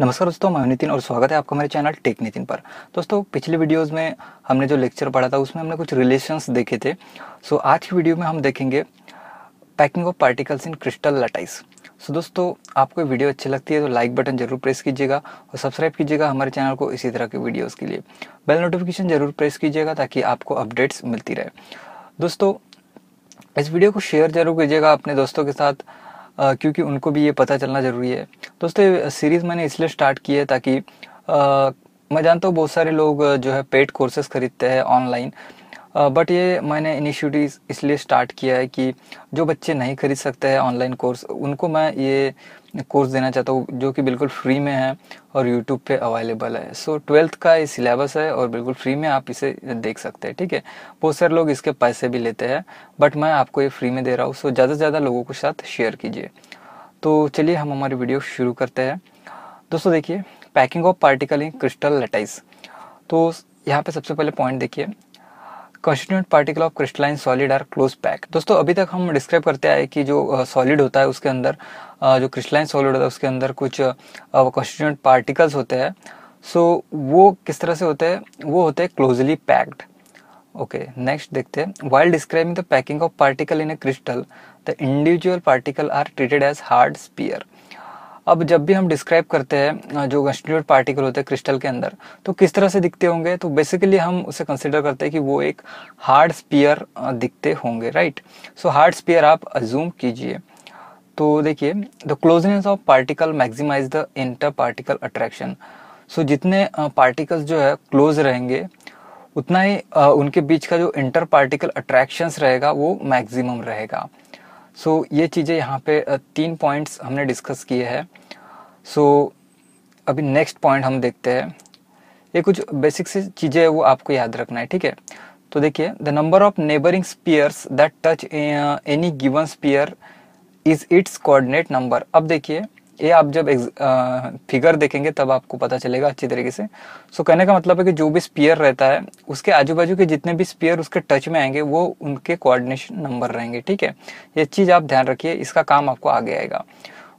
नमस्कार दोस्तों मैं नितिन और स्वागत है आपका मेरे चैनल टेक नितिन पर दोस्तों पिछले वीडियोस में हमने जो लेक्चर पढ़ा था उसमें हमने कुछ रिलेशंस देखे थे सो so, आज की वीडियो में हम देखेंगे packing of particles in crystal lattice so दोस्तों आपको वीडियो अच्छी लगती है तो लाइक बटन जरूर प्रेस कीजिएगा और सब्सक्राइब कीजिएगा हमारे चैनल को इसी तरह के वीडियोज़ के लिए बेल नोटिफिकेशन जरूर प्रेस कीजिएगा ताकि आपको अपडेट्स मिलती रहे दोस्तों इस वीडियो को शेयर जरूर कीजिएगा अपने दोस्तों के साथ क्योंकि उनको भी ये पता चलना ज़रूरी है दोस्तों सीरीज़ मैंने इसलिए स्टार्ट की है ताकि मैं जानता हूँ बहुत सारे लोग जो है पेड कोर्सेज खरीदते हैं ऑनलाइन बट ये मैंने इनिशिएटिव इसलिए स्टार्ट किया है कि जो बच्चे नहीं खरीद सकते हैं ऑनलाइन कोर्स उनको मैं ये कोर्स देना चाहता हूँ जो कि बिल्कुल फ्री में है और यूट्यूब पे अवेलेबल है सो so, ट्वेल्थ का ये सिलेबस है और बिल्कुल फ्री में आप इसे देख सकते हैं ठीक है बहुत सारे लोग इसके पैसे भी लेते हैं बट मैं आपको ये फ्री में दे रहा हूँ सो so, ज़्यादा से ज़्यादा लोगों के साथ शेयर कीजिए तो चलिए हम हमारी वीडियो शुरू करते हैं दोस्तों देखिए packing of particle in crystal lattice तो यहाँ पे सबसे पहले पॉइंट देखिए constituent particle of crystalline solid are close pack दोस्तों अभी तक हम डिस्क्राइब करते आए कि जो सॉलिड होता है उसके अंदर जो क्रिस्टलाइन सॉलिड होता है उसके अंदर कुछ कॉन्स्टिट्यूंट पार्टिकल्स होते हैं सो so, वो किस तरह से होते हैं वो होते हैं क्लोजली पैक्ड ओके नेक्स्ट देखते हैं while describing the packing of particle in a crystal the individual particle are treated as hard sphere अब जब भी हम डिस्क्राइब करते हैं जो कंस्टिट्यूट पार्टिकल होते हैं क्रिस्टल के अंदर तो किस तरह से दिखते होंगे तो बेसिकली हम उसे कंसिडर करते हैं कि वो एक हार्ड स्पीयर दिखते होंगे राइट सो हार्ड स्पीयर आप अज्यूम कीजिए तो देखिए the closeness of particle maximize the inter particle attraction so जितने पार्टिकल्स जो है क्लोज रहेंगे उतना ही उनके बीच का जो इंटर पार्टिकल अट्रैक्शंस रहेगा वो मैक्सिमम रहेगा सो so, ये चीज़ें यहाँ पे तीन पॉइंट्स हमने डिस्कस किए हैं सो so, अभी नेक्स्ट पॉइंट हम देखते हैं ये कुछ बेसिक सी चीज़ें वो आपको याद रखना है ठीक है तो देखिए the number of neighbouring spheres that touch any given sphere is its coordinate number अब देखिए ये आप जब फिगर देखेंगे तब आपको पता चलेगा अच्छी तरीके से सो कहने का मतलब है कि जो भी स्पीयर रहता है उसके आजू बाजू के जितने भी स्पीयर उसके टच में आएंगे वो उनके कोऑर्डिनेशन नंबर रहेंगे ठीक है ये चीज़ आप ध्यान रखिए इसका काम आपको आगे आएगा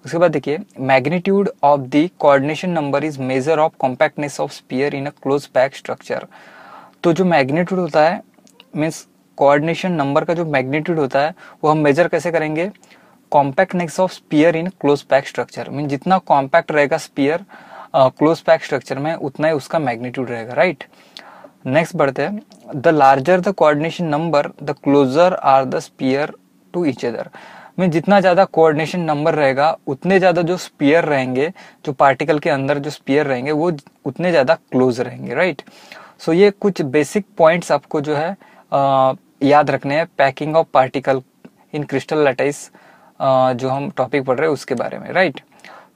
उसके बाद देखिए magnitude of the coordination number is measure of compactness of sphere in a close pack structure तो जो मैग्नीट्यूड होता है मीन्स कोऑर्डिनेशन नंबर का जो मैग्नीट्यूड होता है वो हम मेजर कैसे करेंगे compactness of sphere in close pack structure mean जितना कॉम्पैक्ट रहेगा स्पीयर क्लोज पैक स्ट्रक्चर में उतना ही उसका मैग्नीट्यूड रहेगा राइट नेक्स्ट बढ़ते हैं the larger the coordination number the closer are the sphere to each other mean जितना ज़्यादा कोऑर्डिनेशन नंबर रहेगा उतने ज़्यादा जो स्पीयर रहेंगे जो पार्टिकल के अंदर जो स्पीयर रहेंगे वो उतने ज़्यादा क्लोज रहेंगे राइट सो ये कुछ बेसिक पॉइंट्स आपको जो है आ, याद रखने हैं packing of particle in crystal lattice जो हम टॉपिक पढ़ रहे हैं उसके बारे में राइट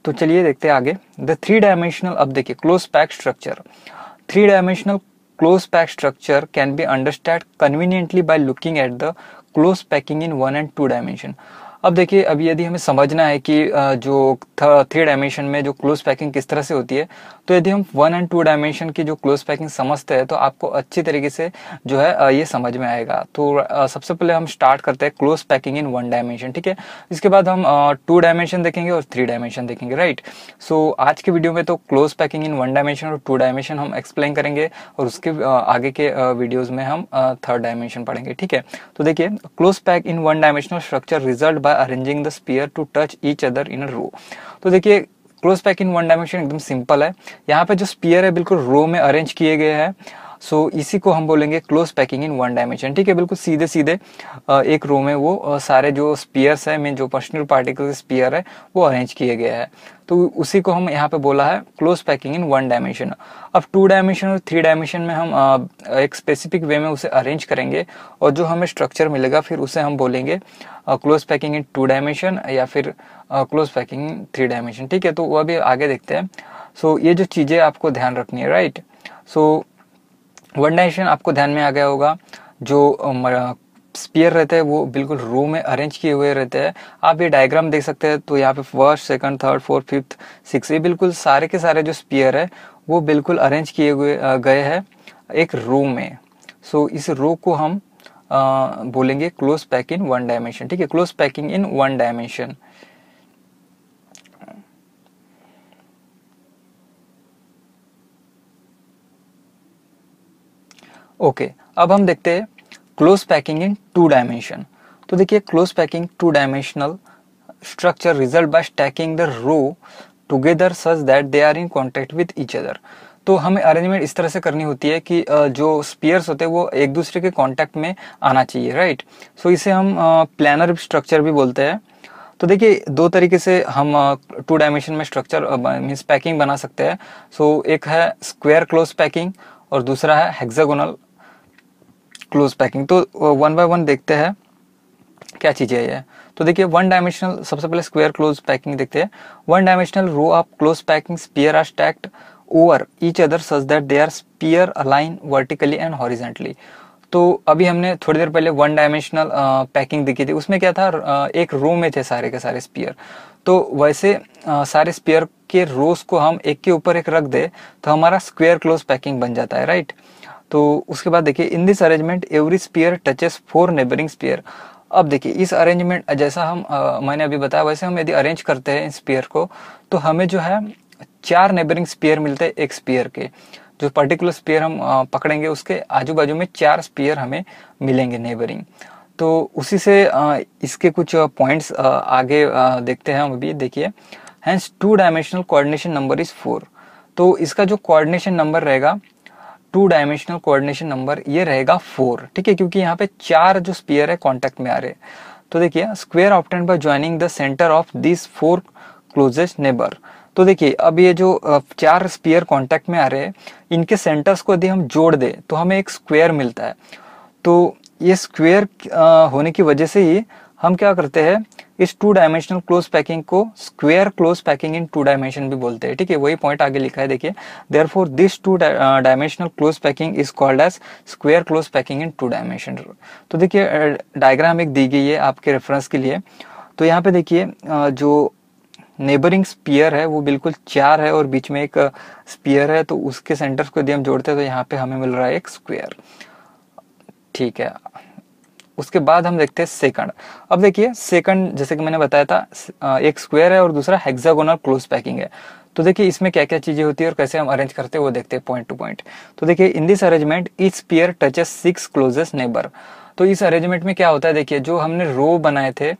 तो चलिए देखते हैं आगे द थ्री डायमेंशनल अब देखिए close pack structure three dimensional close pack structure can be understand conveniently by looking at the close packing in one and two dimension अब देखिए अब यदि हमें समझना है कि जो थ्री डायमेंशन में जो क्लोज पैकिंग किस तरह से होती है तो यदि हम वन एंड टू डायमेंशन की जो क्लोज पैकिंग समझते हैं तो आपको अच्छी तरीके से जो है ये समझ में आएगा तो सबसे पहले हम स्टार्ट करते हैं close packing in one dimension ठीक है इसके बाद हम टू डायमेंशन देखेंगे और थ्री डायमेंशन देखेंगे राइट सो आज के वीडियो में तो close packing in one dimension और टू डायमेंशन हम एक्सप्लेन करेंगे और उसके आगे के वीडियोज में हम थर्ड डायमेंशन पढ़ेंगे ठीक है तो देखिए close pack in one dimensional structure result by arranging the sphere to touch each other in a row तो देखिए close pack in one dimension एकदम सिंपल है यहाँ पे जो स्पीयर है बिल्कुल रो में अरेंज किए गए हैं सो so, इसी को हम बोलेंगे close packing in one dimension ठीक है बिल्कुल सीधे सीधे एक रो में वो सारे जो स्पीयर्स है मेन जो पर्सनल पार्टिकल स्पीयर है वो अरेंज किए गए हैं तो उसी को हम यहाँ पे बोला है close packing in one dimension अब टू डायमेंशन और थ्री डायमेंशन में हम एक स्पेसिफिक वे में उसे अरेंज करेंगे और जो हमें स्ट्रक्चर मिलेगा फिर उसे हम बोलेंगे close packing in two dimension या फिर close packing in three dimension ठीक है तो वह अभी आगे देखते हैं सो so, ये जो चीज़ें आपको ध्यान रखनी है right so so, one dimension आपको ध्यान में आ गया होगा जो स्पीयर रहते हैं वो बिल्कुल रो में अरेंज किए हुए रहते हैं आप ये डायग्राम देख सकते हैं तो यहाँ पे first second third fourth fifth six ये बिल्कुल सारे के सारे जो स्पीयर है वो बिल्कुल अरेंज किए हुए गए हैं एक रो में सो इस रो को हम आ, बोलेंगे close pack in one dimension ठीक है close packing in one dimension okay अब हम देखते हैं close packing in two dimension तो देखिए close packing two dimensional structure result by stacking the row together such that they are in contact with each other तो हमें arrangement इस तरह से करनी होती है कि जो स्पीयर्स होते हैं वो एक दूसरे के कॉन्टैक्ट में आना चाहिए राइट सो so इसे हम प्लानर स्ट्रक्चर भी बोलते हैं तो देखिए दो तरीके से हम टू डायमेंशन में स्ट्रक्चर मीन्स पैकिंग बना सकते हैं सो so, एक है स्क्वायर क्लोज पैकिंग और दूसरा है हेक्सागोनल क्लोज पैकिंग तो वन बाय वन देखते हैं क्या चीज़ है ये तो देखिए वन डायमेंशनल सबसे पहले स्क्वायर क्लोज पैकिंग देखते हैं one dimensional row of close packing sphere are stacked over each other such that they are sphere align vertically and horizontally तो अभी हमने थोड़ी देर पहले वन डायमेंशनल पैकिंग देखी थी उसमें क्या था uh, एक रो में थे सारे के सारे स्पीयर तो वैसे uh, सारे स्पीयर के रोज को हम एक के ऊपर एक रख दे तो हमारा स्क्वायर क्लोज पैकिंग बन जाता है राइट right? तो उसके बाद देखिए in this arrangement every sphere touches four neighbouring sphere अब देखिए इस अरेंजमेंट जैसा हम आ, मैंने अभी बताया वैसे हम यदि अरेंज करते हैं स्पीयर को तो हमें जो है चार नेबरिंग स्पीयर मिलते हैं एक स्पीयर के जो पर्टिकुलर स्पीयर हम आ, पकड़ेंगे उसके आजू बाजू में चार स्पीयर हमें मिलेंगे नेबरिंग तो उसी से आ, इसके कुछ पॉइंट्स आगे देखते हैं हम अभी देखिए hence two dimensional coordination number is four तो इसका जो कोऑर्डिनेशन नंबर रहेगा टू डायमेंशनल कोऑर्डिनेशन नंबर ये रहेगा फोर ठीक है क्योंकि यहाँ पे चार जो स्पीयर है कॉन्टेक्ट में आ रहे तो देखिए square obtain by joining the centre of this four closest neighbour तो देखिए अब ये जो चार स्पीयर कॉन्टेक्ट में आ रहे हैं इनके सेंटर्स को यदि हम जोड़ दें तो हमें एक स्क्वेयर मिलता है तो ये स्क्वेयर होने की वजह से ही हम क्या करते हैं इस टू डायमेंशनल क्लोज पैकिंग को square close packing in two dimension भी बोलते हैं ठीक है वही पॉइंट आगे लिखा है देखिए therefore this two dimensional close packing is called as square close packing in two dimension तो देखिए डायग्राम एक दी गई है आपके रेफरेंस के लिए तो यहाँ पे देखिए जो नेबरिंग स्पीयर है वो बिल्कुल चार है और बीच में एक स्पीयर है तो उसके सेंटर को यदि हम जोड़ते हैं तो यहाँ पे हमें मिल रहा है एक स्क्वेयर ठीक है उसके बाद हम देखते हैं सेकंड अब देखिए सेकंड जैसे कि मैंने बताया था एक स्क्वायर है और दूसरा हेक्सागोनल क्लोज पैकिंग है तो देखिए इसमें क्या क्या चीजें होती है और कैसे हम अरेंज करते हैं वो देखते हैं पॉइंट टू पॉइंट तो देखिए in this arrangement each pair touches six closest neighbour तो इस अरेंजमेंट में क्या होता है देखिए जो हमने रो बनाए थे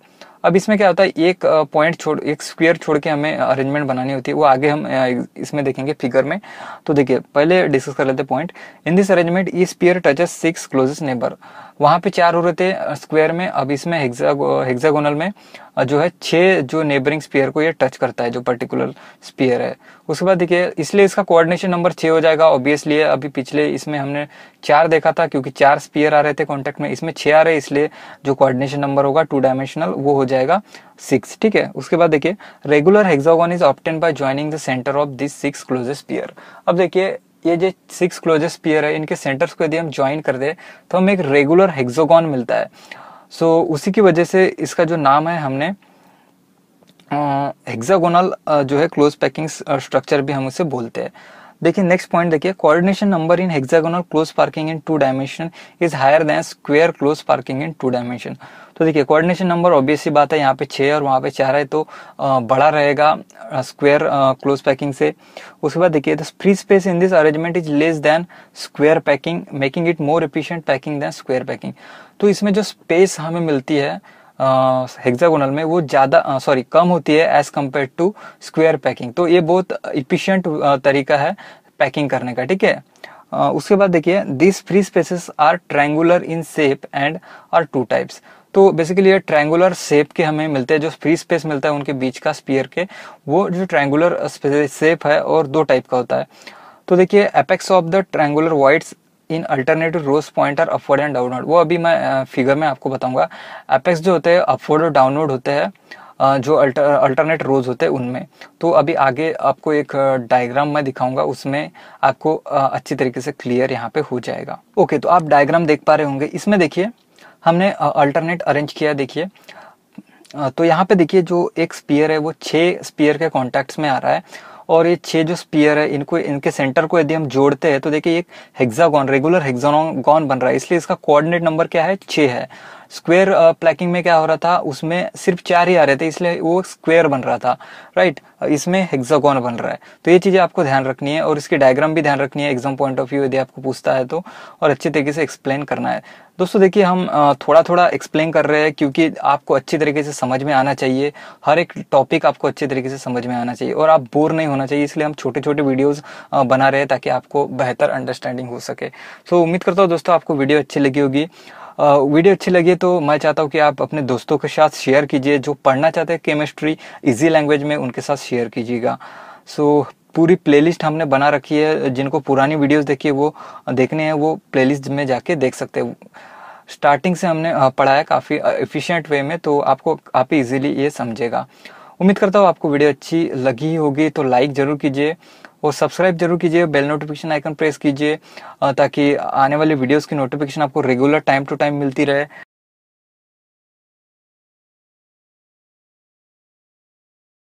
अब इसमें क्या होता है एक पॉइंट छोड़ एक स्क्वायर छोड़ के हमें अरेंजमेंट बनानी होती है वो आगे हम इसमें देखेंगे फिगर में तो देखिए पहले डिस्कस कर लेते point in this arrangement each sphere touches six closest neighbour वहां पे चार हो रहे थे स्क्वायर में अब इसमें हेक्सागोनल में जो है छह जो नेबरिंग स्पीयर को ये टच करता है जो पर्टिकुलर स्पीयर है उसके बाद देखिए इसलिए इसका कोऑर्डिनेशन नंबर छह हो जाएगा ऑब्वियसली अभी पिछले इसमें हमने चार देखा था क्योंकि चार स्पीयर आ रहे थे कॉन्टेक्ट में इसमें छह आ रहे इसलिए जो कोऑर्डिनेशन नंबर होगा टू डायमेंशनल वो हो जाएगा सिक्स ठीक है उसके बाद देखिए regular hexagon is obtain by joining the centre of this six closest sphere अब देखिए ये जो सिक्स क्लोजेस्ट स्पीयर है इनके सेंटर्स को यदि हम ज्वाइन कर दे तो हमें एक रेगुलर हेक्सागोन मिलता है सो so, उसी की वजह से इसका जो नाम है हमने हेक्सागोनल जो है क्लोज पैकिंग स्ट्रक्चर भी हम उसे बोलते हैं देखिए नेक्स्ट पॉइंट देखिए coordination number in hexagonal close parking in two dimension is higher than square close parking in two dimension तो देखिए कोऑर्डिनेशन नंबर ऑब्वियसली बात है यहाँ पे छः और वहाँ पे चार है तो बड़ा रहेगा स्क्वेयर क्लोज पैकिंग से उसके बाद देखिए the free space in this arrangement is less than square packing making it more efficient packing than square packing तो इसमें जो स्पेस हमें मिलती है हेक्सागोनल में वो ज़्यादा सॉरी कम होती है as compare to square packing तो ये बहुत इफिशियंट तरीका है पैकिंग करने का ठीक है उसके बाद देखिए this free spaces are triangular in shape and are two types तो बेसिकली ये ट्रैंगुलर शेप के हमें मिलते हैं जो फ्री स्पेस मिलता है उनके बीच का स्पीयर के वो जो ट्रैंगुलर शेप है और दो टाइप का होता है तो देखिए apex of the triangular voids in alternative rows point are upward and downward वो अभी मैं फिगर में आपको बताऊंगा अपेक्स जो होते हैं अपवर्ड और डाउनलोड होते हैं जो अल्टर अल्टरनेट रोज होते हैं उनमें तो अभी आगे आपको एक डायग्राम मैं दिखाऊंगा उसमें आपको अच्छी तरीके से क्लियर यहाँ पे हो जाएगा ओके तो आप डायग्राम देख पा रहे होंगे इसमें देखिए हमने अल्टरनेट अरेंज किया देखिए तो यहाँ पे देखिए जो एक स्पीयर है वो छः स्पीयर के कॉन्टैक्ट्स में आ रहा है और ये छह जो स्पीयर है इनको इनके सेंटर को यदि हम जोड़ते हैं तो देखिए एक हेक्सागोन रेगुलर हेक्सागोन बन रहा है इसलिए इसका कोऑर्डिनेट नंबर क्या है छह है स्क्वेयर प्लैकिंग में क्या हो रहा था उसमें सिर्फ चार ही आ रहे थे इसलिए वो स्क्वेयर बन रहा था राइट इसमें हेक्सागोन बन रहा है तो ये चीज़ें आपको ध्यान रखनी है और इसकी डायग्राम भी ध्यान रखनी है एग्जाम पॉइंट ऑफ व्यू यदि आपको पूछता है तो और अच्छे तरीके से एक्सप्लेन करना है दोस्तों देखिए हम थोड़ा थोड़ा एक्सप्लेन कर रहे हैं क्योंकि आपको अच्छी तरीके से समझ में आना चाहिए हर एक टॉपिक आपको अच्छे तरीके से समझ में आना चाहिए और आप बोर नहीं होना चाहिए इसलिए हम छोटे छोटे वीडियोस बना रहे हैं ताकि आपको बेहतर अंडरस्टैंडिंग हो सके सो तो उम्मीद करता हूँ दोस्तों आपको वीडियो अच्छी लगी होगी वीडियो अच्छी लगी तो मैं चाहता हूँ कि आप अपने दोस्तों के साथ शेयर कीजिए जो पढ़ना चाहते हैं केमिस्ट्री इजी लैंग्वेज में उनके साथ शेयर कीजिएगा सो so, पूरी प्लेलिस्ट हमने बना रखी है जिनको पुरानी वीडियोस देखिए वो देखने हैं वो प्लेलिस्ट में जाके देख सकते हैं स्टार्टिंग से हमने पढ़ाया काफ़ी एफिशिएंट वे में तो आपको आप इजीली ये समझेगा उम्मीद करता हूँ आपको वीडियो अच्छी लगी होगी तो लाइक ज़रूर कीजिए और सब्सक्राइब जरूर कीजिए बेल नोटिफिकेशन आइकन प्रेस कीजिए ताकि आने वाले वीडियोस की नोटिफिकेशन आपको रेगुलर टाइम टू टाइम मिलती रहे